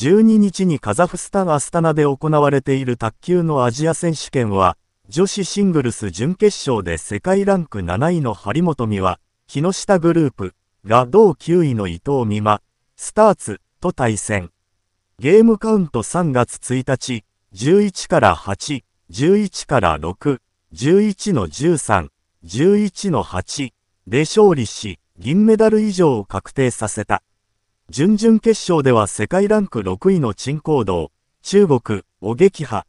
12日にカザフスタン・アスタナで行われている卓球のアジア選手権は、女子シングルス準決勝で世界ランク7位の張本美和、木下グループが同9位の伊藤美和、スターツと対戦。ゲームカウント3月1日、11から8、11から6、11の13、11の8で勝利し、銀メダル以上を確定させた。準々決勝では世界ランク6位の陳行動、中国を撃破。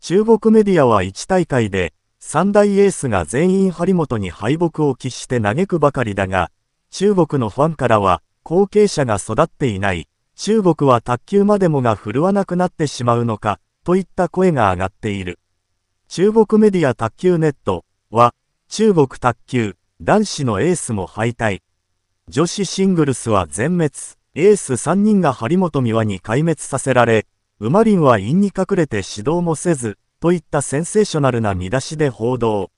中国メディアは1大会で、三大エースが全員張本に敗北を喫して嘆くばかりだが、中国のファンからは、後継者が育っていない、中国は卓球までもが振るわなくなってしまうのか、といった声が上がっている。中国メディア卓球ネットは、中国卓球、男子のエースも敗退。女子シングルスは全滅。エース3人が張本美和に壊滅させられ、馬林は陰に隠れて指導もせず、といったセンセーショナルな見出しで報道。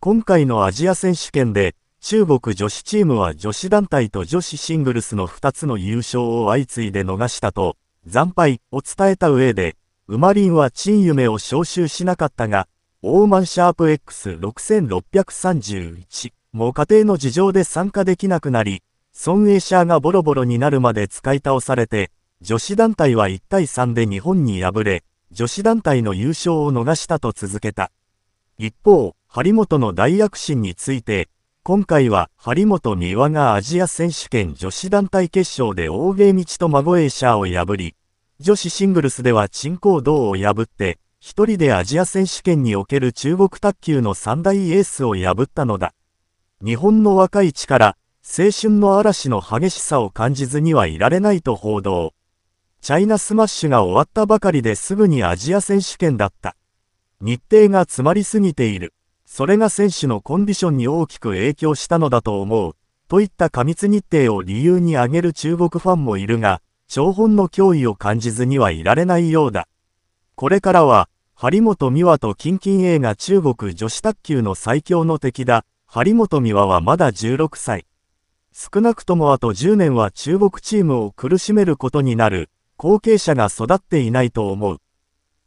今回のアジア選手権で、中国女子チームは女子団体と女子シングルスの2つの優勝を相次いで逃したと、惨敗を伝えた上で、馬林は陳夢を招集しなかったが、オーマンシャープ X6631 も家庭の事情で参加できなくなり、孫エシャーがボロボロになるまで使い倒されて、女子団体は1対3で日本に敗れ、女子団体の優勝を逃したと続けた。一方、張本の大躍進について、今回は張本美和がアジア選手権女子団体決勝で大芸道と孫エシャーを破り、女子シングルスでは陳行道を破って、一人でアジア選手権における中国卓球の三大エースを破ったのだ。日本の若い力、青春の嵐の激しさを感じずにはいられないと報道。チャイナスマッシュが終わったばかりですぐにアジア選手権だった。日程が詰まりすぎている。それが選手のコンディションに大きく影響したのだと思う。といった過密日程を理由に挙げる中国ファンもいるが、長本の脅威を感じずにはいられないようだ。これからは、張本美和とキン A が中国女子卓球の最強の敵だ。張本美和はまだ16歳。少なくともあと10年は中国チームを苦しめることになる、後継者が育っていないと思う。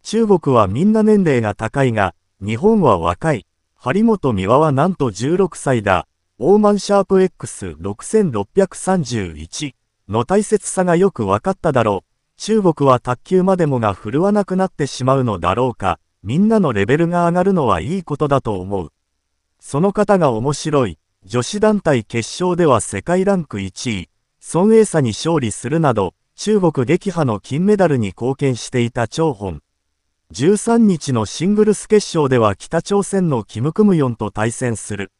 中国はみんな年齢が高いが、日本は若い。張本美和はなんと16歳だ。オーマンシャープ X6631 の大切さがよく分かっただろう。中国は卓球までもが振るわなくなってしまうのだろうか。みんなのレベルが上がるのはいいことだと思う。その方が面白い。女子団体決勝では世界ランク1位、孫英差に勝利するなど、中国撃破の金メダルに貢献していた張本。13日のシングルス決勝では北朝鮮のキム・クムヨンと対戦する。